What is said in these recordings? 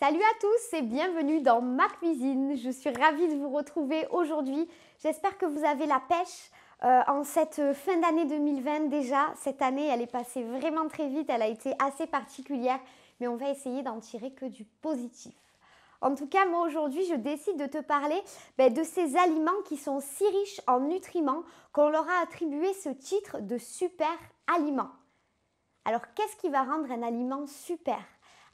Salut à tous et bienvenue dans ma cuisine. Je suis ravie de vous retrouver aujourd'hui. J'espère que vous avez la pêche euh, en cette fin d'année 2020 déjà. Cette année, elle est passée vraiment très vite, elle a été assez particulière, mais on va essayer d'en tirer que du positif. En tout cas, moi aujourd'hui, je décide de te parler ben, de ces aliments qui sont si riches en nutriments qu'on leur a attribué ce titre de super aliment. Alors, qu'est-ce qui va rendre un aliment super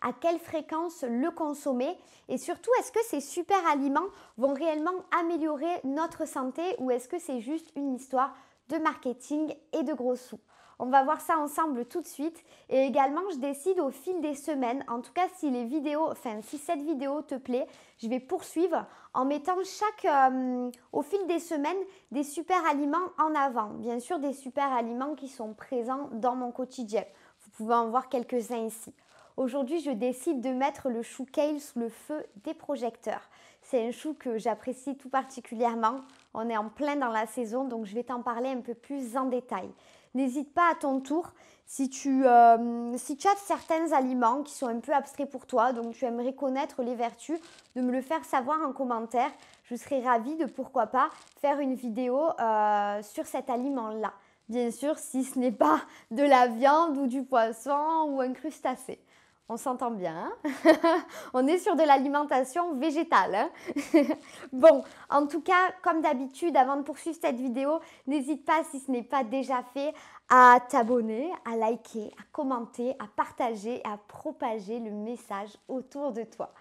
à quelle fréquence le consommer et surtout est-ce que ces super aliments vont réellement améliorer notre santé ou est-ce que c'est juste une histoire de marketing et de gros sous. On va voir ça ensemble tout de suite. Et également, je décide au fil des semaines, en tout cas si les vidéos, enfin si cette vidéo te plaît, je vais poursuivre en mettant chaque, euh, au fil des semaines, des super aliments en avant. Bien sûr, des super aliments qui sont présents dans mon quotidien. Vous pouvez en voir quelques-uns ici. Aujourd'hui, je décide de mettre le chou kale sous le feu des projecteurs. C'est un chou que j'apprécie tout particulièrement. On est en plein dans la saison, donc je vais t'en parler un peu plus en détail. N'hésite pas à ton tour, si tu, euh, si tu as certains aliments qui sont un peu abstraits pour toi, donc tu aimerais connaître les vertus, de me le faire savoir en commentaire. Je serais ravie de, pourquoi pas, faire une vidéo euh, sur cet aliment-là. Bien sûr, si ce n'est pas de la viande ou du poisson ou un crustacé on s'entend bien. Hein on est sur de l'alimentation végétale. Hein bon, en tout cas, comme d'habitude, avant de poursuivre cette vidéo, n'hésite pas, si ce n'est pas déjà fait, à t'abonner, à liker, à commenter, à partager, à propager le message autour de toi.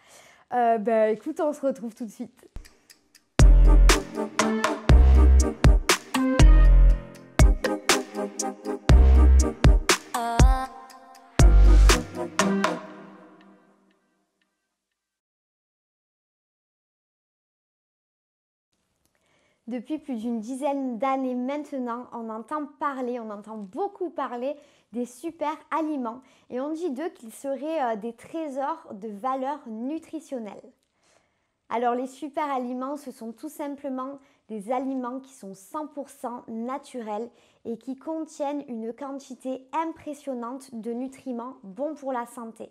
Euh, ben, écoute, on se retrouve tout de suite. Depuis plus d'une dizaine d'années maintenant, on entend parler, on entend beaucoup parler des super aliments et on dit d'eux qu'ils seraient euh, des trésors de valeur nutritionnelle. Alors les super aliments, ce sont tout simplement des aliments qui sont 100% naturels et qui contiennent une quantité impressionnante de nutriments bons pour la santé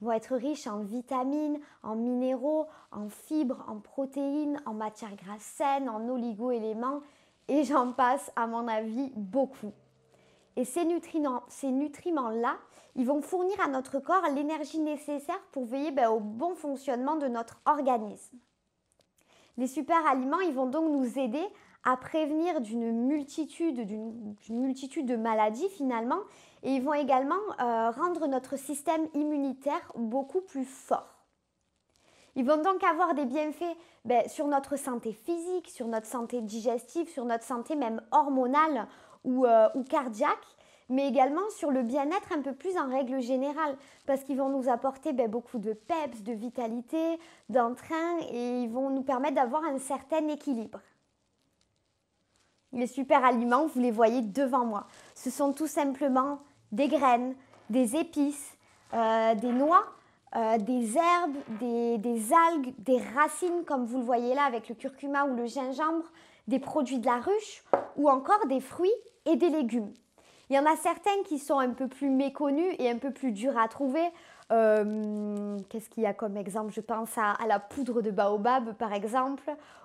vont être riches en vitamines, en minéraux, en fibres, en protéines, en matières grasses saines, en oligo-éléments, et j'en passe, à mon avis, beaucoup. Et ces nutriments-là, ils vont fournir à notre corps l'énergie nécessaire pour veiller ben, au bon fonctionnement de notre organisme. Les super aliments, ils vont donc nous aider à prévenir d'une multitude, d'une multitude de maladies finalement, et ils vont également euh, rendre notre système immunitaire beaucoup plus fort. Ils vont donc avoir des bienfaits ben, sur notre santé physique, sur notre santé digestive, sur notre santé même hormonale euh, ou, cardiaque, mais également sur le bien-être un peu plus en règle générale, parce qu'ils vont nous apporter ben, beaucoup de peps, de vitalité, d'entrain, et ils vont nous permettre d'avoir un certain équilibre. Les super aliments, vous les voyez devant moi. Ce sont tout simplement des graines, des épices, euh, des noix, euh, des herbes, des, algues, des racines, comme vous le voyez là avec le curcuma ou le gingembre, des produits de la ruche ou encore des fruits et des légumes. Il y en a certains qui sont un peu plus méconnus et un peu plus durs à trouver. Euh, qu'est-ce qu'il y a comme exemple Je pense à, la poudre de baobab par exemple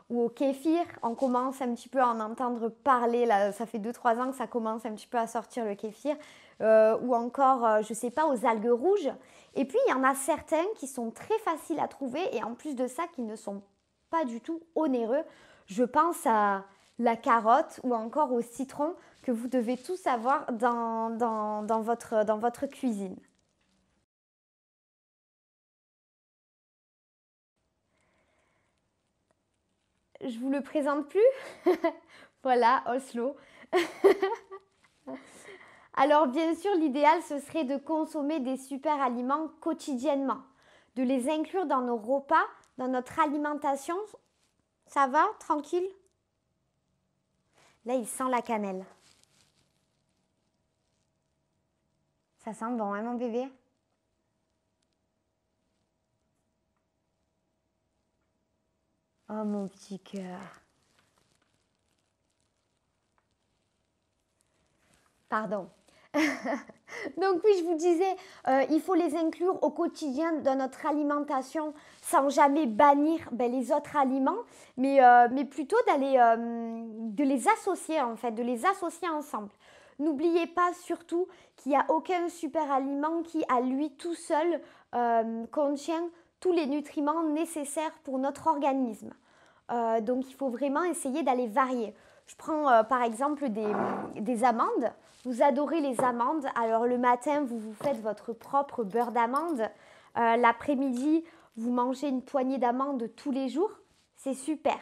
ou au kéfir. On commence un petit peu à en entendre parler. ça fait 2-3 ans que ça commence un petit peu à sortir le kéfir. Euh, ou encore, euh, je ne sais pas, aux algues rouges. Et puis, il y en a certains qui sont très faciles à trouver et en plus de ça, qui ne sont pas du tout onéreux. Je pense à la carotte ou encore au citron que vous devez tous avoir dans, dans, votre, dans votre cuisine. Je vous le présente plus Voilà, Oslo. Alors bien sûr, l'idéal, ce serait de consommer des super aliments quotidiennement, de les inclure dans nos repas, dans notre alimentation. Ça va Tranquille Là, il sent la cannelle. Ça sent bon, hein, mon bébé Oh, mon petit cœur. Pardon. Donc oui, je vous disais, euh, il faut les inclure au quotidien dans notre alimentation sans jamais bannir ben, les autres aliments, mais, euh, plutôt euh, de les associer en fait, de les associer ensemble. N'oubliez pas surtout qu'il n'y a aucun super aliment qui, à lui tout seul, contient tous les nutriments nécessaires pour notre organisme. donc il faut vraiment essayer d'aller varier. Je prends par exemple des, des amandes. Vous adorez les amandes, alors le matin, vous vous faites votre propre beurre d'amande. Euh, l'après-midi, vous mangez une poignée d'amandes tous les jours. C'est super.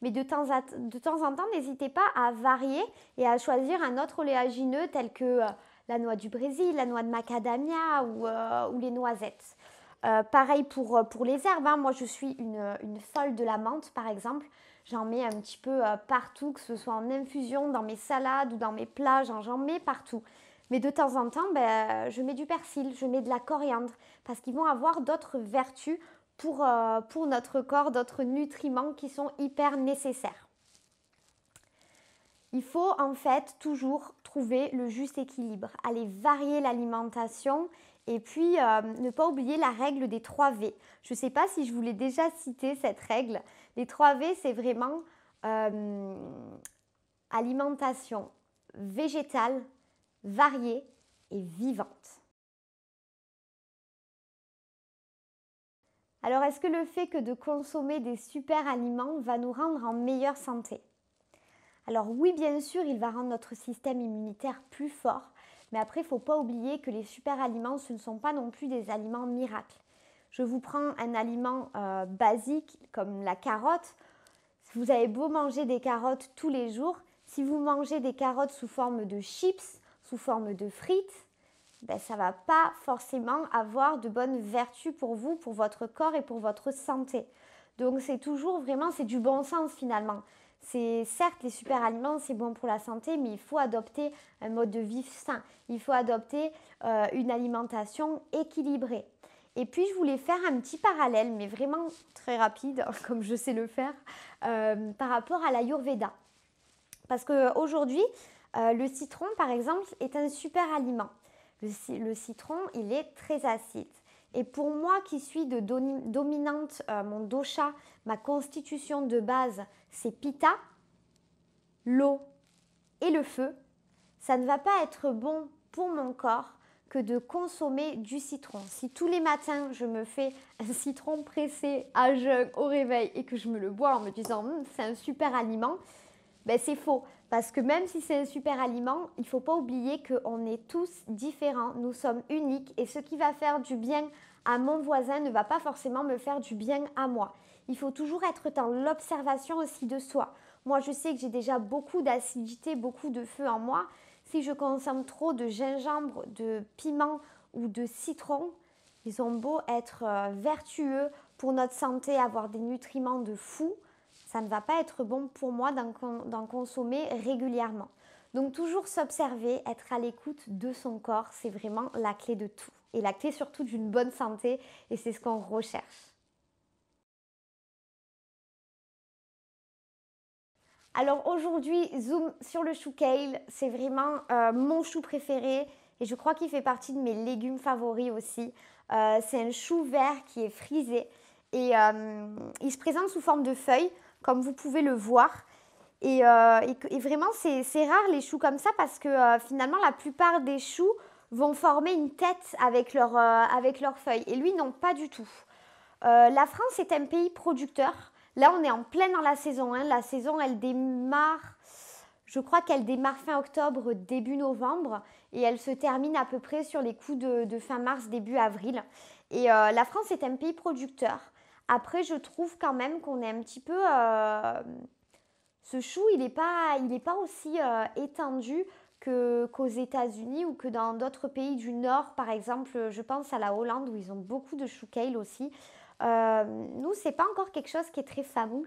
Mais de temps, en temps, n'hésitez pas à varier et à choisir un autre oléagineux tel que euh, la noix du Brésil, la noix de macadamia ou, euh, les noisettes. pareil pour, pour les herbes. Hein. Moi, je suis une, une folle de la menthe, par exemple. J'en mets un petit peu euh, partout, que ce soit en infusion, dans mes salades ou dans mes plats, j'en mets partout. Mais de temps en temps, ben, je mets du persil, je mets de la coriandre, parce qu'ils vont avoir d'autres vertus euh, pour, notre corps, d'autres nutriments qui sont hyper nécessaires. Il faut en fait toujours trouver le juste équilibre, aller varier l'alimentation et puis euh, ne pas oublier la règle des 3 V. Je ne sais pas si je vous l'ai déjà cité cette règle, les 3 V, c'est vraiment euh, alimentation végétale, variée et vivante. Alors, est-ce que le fait que de consommer des super aliments va nous rendre en meilleure santé Alors oui, bien sûr, il va rendre notre système immunitaire plus fort, mais après, il ne faut pas oublier que les super aliments, ce ne sont pas non plus des aliments miracles je vous prends un aliment euh, basique comme la carotte. Vous avez beau manger des carottes tous les jours, si vous mangez des carottes sous forme de chips, sous forme de frites, ben, ça ne va pas forcément avoir de bonnes vertus pour vous, pour votre corps et pour votre santé. Donc c'est toujours vraiment, c'est du bon sens finalement. C'est certes les super aliments, c'est bon pour la santé, mais il faut adopter un mode de vie sain. Il faut adopter euh, une alimentation équilibrée. Et puis je voulais faire un petit parallèle, mais vraiment très rapide, comme je sais le faire, euh, par rapport à la Yurveda. Parce qu'aujourd'hui, euh, le citron, par exemple, est un super aliment. Le, citron, il est très acide. Et pour moi qui suis de dominante, euh, mon dosha, ma constitution de base, c'est pita, l'eau et le feu, ça ne va pas être bon pour mon corps que de consommer du citron. Si tous les matins je me fais un citron pressé à jeun au réveil et que je me le bois en me disant hum, c'est un super aliment, ben c'est faux. Parce que même si c'est un super aliment, il ne faut pas oublier qu'on est tous différents, nous sommes uniques et ce qui va faire du bien à mon voisin ne va pas forcément me faire du bien à moi. Il faut toujours être dans l'observation aussi de soi. Moi, je sais que j'ai déjà beaucoup d'acidité, beaucoup de feu en moi, si je consomme trop de gingembre, de piment ou de citron, ils ont beau être euh, vertueux pour notre santé, avoir des nutriments de fou, ça ne va pas être bon pour moi d'en consommer régulièrement. Donc toujours s'observer, être à l'écoute de son corps, c'est vraiment la clé de tout. Et la clé surtout d'une bonne santé, et c'est ce qu'on recherche. Alors aujourd'hui, zoom sur le chou kale, c'est vraiment euh, mon chou préféré et je crois qu'il fait partie de mes légumes favoris aussi. Euh, c'est un chou vert qui est frisé et euh, il se présente sous forme de feuilles, comme vous pouvez le voir. Et, vraiment, c'est rare les choux comme ça parce que finalement, la plupart des choux vont former une tête avec, leur, avec leurs feuilles. Et lui, non, pas du tout. la France est un pays producteur Là, on est en plein dans la saison. La saison, elle démarre, je crois qu'elle démarre fin octobre, début novembre, et elle se termine à peu près sur les coups de, fin mars, début avril. Et euh, la France est un pays producteur. Après, je trouve quand même qu'on est un petit peu... Euh, ce chou, il n'est pas, pas aussi euh, étendu qu'aux États-Unis ou que dans d'autres pays du Nord, par exemple. Je pense à la Hollande où ils ont beaucoup de chou kale aussi. Nous, euh, nous, c'est pas encore quelque chose qui est très famous.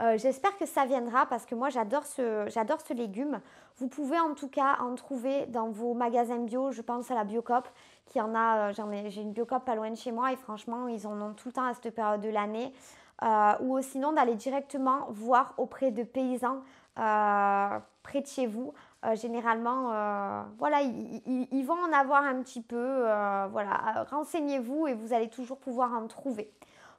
Euh, j'espère que ça viendra parce que moi, j'adore ce, j'adore ce légume. Vous pouvez en tout cas en trouver dans vos magasins bio. Je pense à la Biocop qui en a. Euh, j'ai une Biocop pas loin de chez moi et franchement, ils en ont tout le temps à cette période de l'année. ou sinon d'aller directement voir auprès de paysans près de chez vous euh, généralement, euh, voilà, ils vont en avoir un petit peu. Euh, voilà, renseignez-vous et vous allez toujours pouvoir en trouver.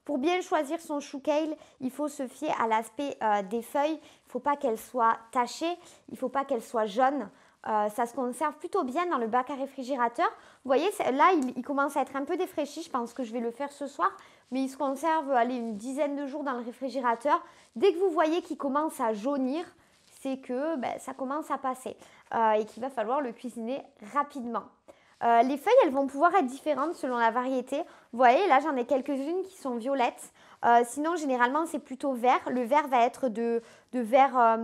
Pour bien choisir son chou kale, il faut se fier à l'aspect des feuilles. Il ne faut pas qu'elles soient tachées, il ne faut pas qu'elles soient jaunes. ça se conserve plutôt bien dans le bac à réfrigérateur. Vous voyez, là, il, commence à être un peu défraîchi. Je pense que je vais le faire ce soir. Mais il se conserve, allez, une dizaine de jours dans le réfrigérateur. Dès que vous voyez qu'il commence à jaunir, c'est que bah, ça commence à passer euh, et qu'il va falloir le cuisiner rapidement. Euh, les feuilles, elles vont pouvoir être différentes selon la variété. Vous voyez, là, j'en ai quelques-unes qui sont violettes. Euh, sinon, généralement, c'est plutôt vert. Le vert va être de, de vert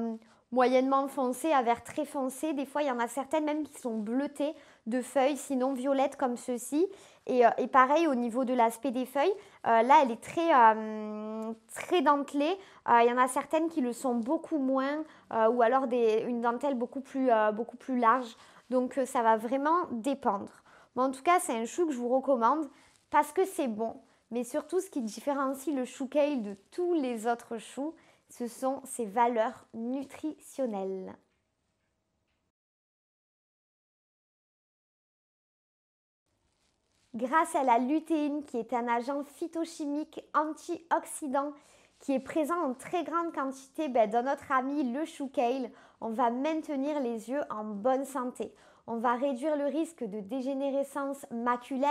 moyennement foncé à vert très foncé. Des fois, il y en a certaines même qui sont bleutées de feuilles, sinon violettes comme ceci. Et, euh, et pareil au niveau de l'aspect des feuilles, euh, là elle est très, euh, très dentelée. Il y en a certaines qui le sont beaucoup moins ou alors une dentelle beaucoup plus, beaucoup plus large. Donc ça va vraiment dépendre. Mais en tout cas, c'est un chou que je vous recommande parce que c'est bon. Mais surtout, ce qui différencie le chou kale de tous les autres choux, ce sont ses valeurs nutritionnelles. grâce à la lutéine qui est un agent phytochimique antioxydant qui est présent en très grande quantité ben, dans notre ami le chou kale, on va maintenir les yeux en bonne santé. On va réduire le risque de dégénérescence maculaire,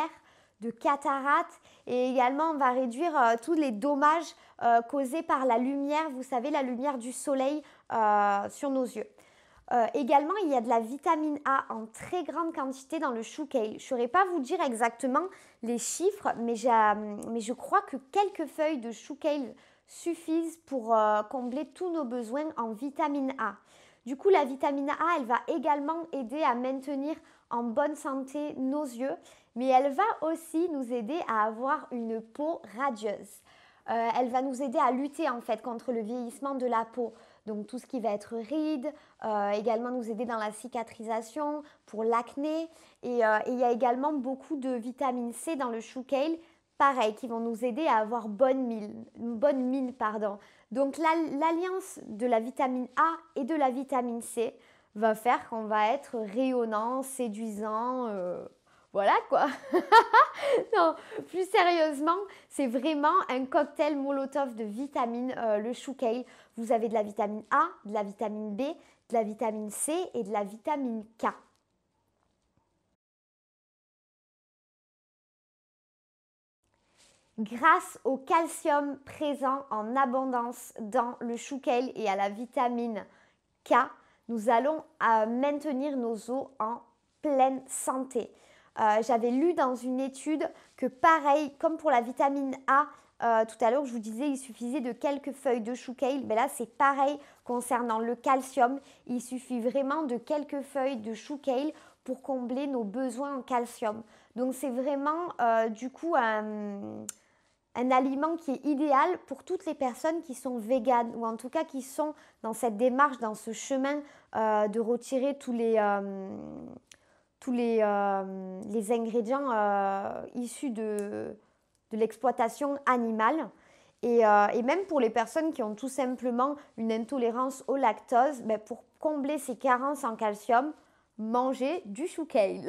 de cataracte et également on va réduire euh, tous les dommages euh, causés par la lumière, vous savez, la lumière du soleil euh, sur nos yeux. Euh, également, il y a de la vitamine A en très grande quantité dans le chou kale. Je ne saurais pas vous dire exactement les chiffres, mais, euh, je crois que quelques feuilles de chou kale suffisent pour euh, combler tous nos besoins en vitamine A. Du coup, la vitamine A, elle va également aider à maintenir en bonne santé nos yeux, mais elle va aussi nous aider à avoir une peau radieuse. elle va nous aider à lutter en fait contre le vieillissement de la peau donc tout ce qui va être ride, euh, également nous aider dans la cicatrisation, pour l'acné. Euh, et, il y a également beaucoup de vitamine C dans le chou kale, pareil, qui vont nous aider à avoir bonne mine. Bonne mine pardon. Donc l'alliance de la vitamine A et de la vitamine C va faire qu'on va être rayonnant, séduisant. Euh, voilà quoi. non, plus sérieusement, c'est vraiment un cocktail molotov de vitamines, euh, le chou kale. Vous avez de la vitamine A, de la vitamine B, de la vitamine C et de la vitamine K. grâce au calcium présent en abondance dans le chou kale et à la vitamine K, nous allons euh, maintenir nos os en pleine santé. Euh, j'avais lu dans une étude que pareil, comme pour la vitamine A, euh, tout à l'heure, je vous disais, il suffisait de quelques feuilles de chou kale. là, c'est pareil concernant le calcium. Il suffit vraiment de quelques feuilles de chou kale pour combler nos besoins en calcium. Donc, c'est vraiment euh, du coup un, aliment qui est idéal pour toutes les personnes qui sont véganes ou en tout cas qui sont dans cette démarche, dans ce chemin de retirer tous les tous les, euh, ingrédients euh, issus de, l'exploitation animale. Euh, et, même pour les personnes qui ont tout simplement une intolérance au lactose, ben pour combler ces carences en calcium, manger du chou kale.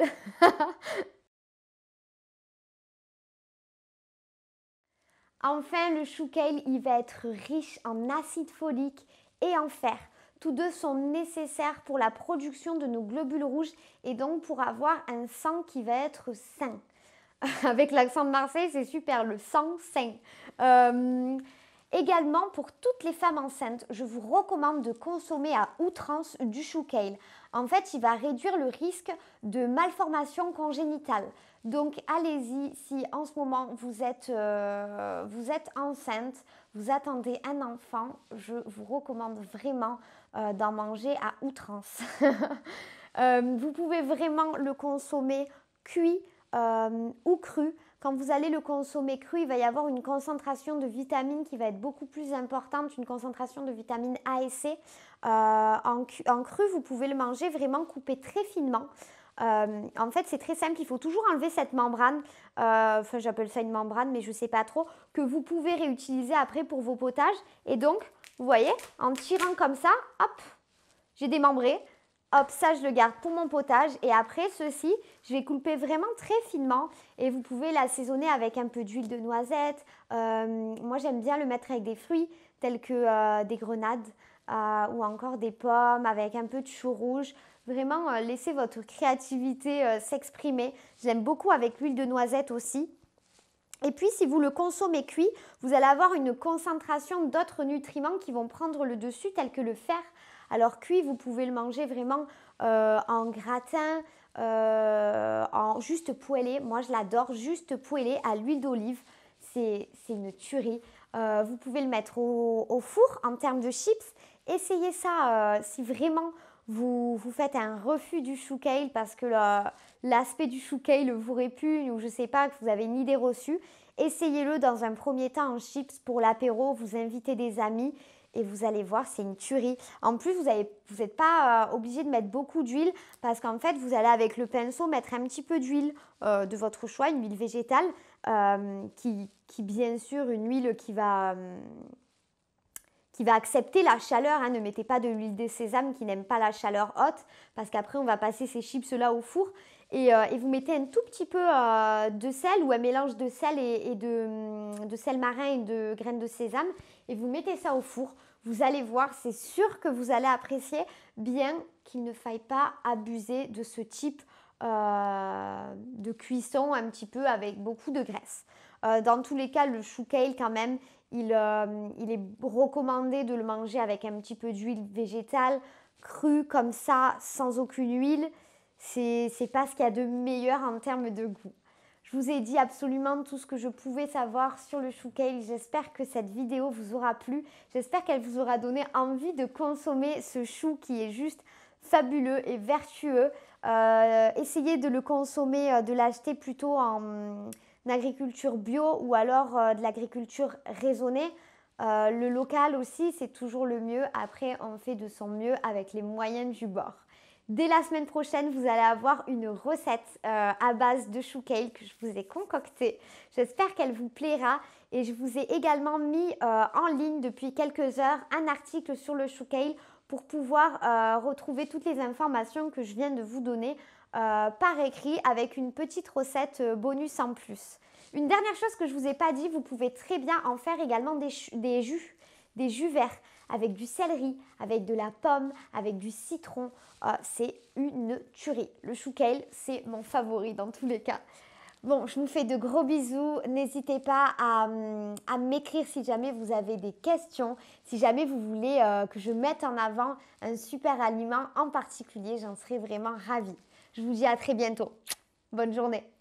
enfin, le chou kale, il va être riche en acide folique et en fer. Tous deux sont nécessaires pour la production de nos globules rouges et donc pour avoir un sang qui va être sain. Avec l'accent de Marseille, c'est super, le sang sain. Euh, également, pour toutes les femmes enceintes, je vous recommande de consommer à outrance du chou kale. En fait, il va réduire le risque de malformation congénitale. Donc, allez-y si en ce moment vous euh, vous êtes enceinte, vous attendez un enfant, je vous recommande vraiment euh, d'en manger à outrance. Euh, vous pouvez vraiment le consommer cuit euh, ou cru. Quand vous allez le consommer cru, il va y avoir une concentration de vitamines qui va être beaucoup plus importante, une concentration de vitamine A et C. Euh, en, cru, vous pouvez le manger vraiment coupé très finement. Euh, en fait, c'est très simple, il faut toujours enlever cette membrane, euh, enfin j'appelle ça une membrane, mais je ne sais pas trop, que vous pouvez réutiliser après pour vos potages. Et donc, vous voyez, en tirant comme ça, hop, j'ai démembré. Hop, ça je le garde pour mon potage. Et après ceci, je vais couper vraiment très finement. Et vous pouvez l'assaisonner avec un peu d'huile de noisette. Euh, moi j'aime bien le mettre avec des fruits tels que euh, des grenades euh, ou encore des pommes avec un peu de chou rouge. Vraiment, laissez votre créativité s'exprimer. J'aime beaucoup avec l'huile de noisette aussi. Et puis, si vous le consommez cuit, vous allez avoir une concentration d'autres nutriments qui vont prendre le dessus, tels que le fer, alors cuit, vous pouvez le manger vraiment euh, en gratin, euh, en juste poêlé. Moi, je l'adore juste poêlé à l'huile d'olive. C'est une tuerie. Euh, vous pouvez le mettre au, four en termes de chips. Essayez ça si vraiment vous, vous, faites un refus du chou kale parce que l'aspect du chou kale vous répugne ou je sais pas, que vous avez une idée reçue. Essayez-le dans un premier temps en chips pour l'apéro, vous invitez des amis et vous allez voir, c'est une tuerie. En plus, vous n'êtes pas euh, obligé de mettre beaucoup d'huile parce qu'en fait, vous allez avec le pinceau mettre un petit peu d'huile euh, de votre choix, une huile végétale, euh, qui, bien sûr, une huile qui va, qui va accepter la chaleur. Hein. Ne mettez pas de l'huile de sésame qui n'aime pas la chaleur haute parce qu'après, on va passer ces chips-là au four euh, et, vous mettez un tout petit peu euh, de sel ou un mélange de sel et, hum, de, sel marin et de graines de sésame et vous mettez ça au four. Vous allez voir, c'est sûr que vous allez apprécier, bien qu'il ne faille pas abuser de ce type euh, de cuisson un petit peu avec beaucoup de graisse. dans tous les cas, le chou kale quand même, il, il est recommandé de le manger avec un petit peu d'huile végétale crue comme ça, sans aucune huile. C'est pas ce qu'il y a de meilleur en termes de goût. Je vous ai dit absolument tout ce que je pouvais savoir sur le chou kale. J'espère que cette vidéo vous aura plu. J'espère qu'elle vous aura donné envie de consommer ce chou qui est juste fabuleux et vertueux. Euh, essayez de le consommer, euh, de l'acheter plutôt en, euh, agriculture bio ou alors de l'agriculture raisonnée. le local aussi, c'est toujours le mieux. Après, on fait de son mieux avec les moyens du bord. Dès la semaine prochaine, vous allez avoir une recette euh, à base de chou kale que je vous ai concoctée. J'espère qu'elle vous plaira et je vous ai également mis euh, en ligne depuis quelques heures un article sur le chou kale pour pouvoir euh, retrouver toutes les informations que je viens de vous donner par écrit avec une petite recette bonus en plus. Une dernière chose que je ne vous ai pas dit, vous pouvez très bien en faire également des jus, des jus verts avec du céleri, avec de la pomme, avec du citron. Ah, c'est une tuerie. Le chou kale, c'est mon favori dans tous les cas. Bon, je vous fais de gros bisous. N'hésitez pas à, hum, m'écrire si jamais vous avez des questions, si jamais vous voulez euh, que je mette en avant un super aliment en particulier, j'en serais vraiment ravie. Je vous dis à très bientôt. Bonne journée.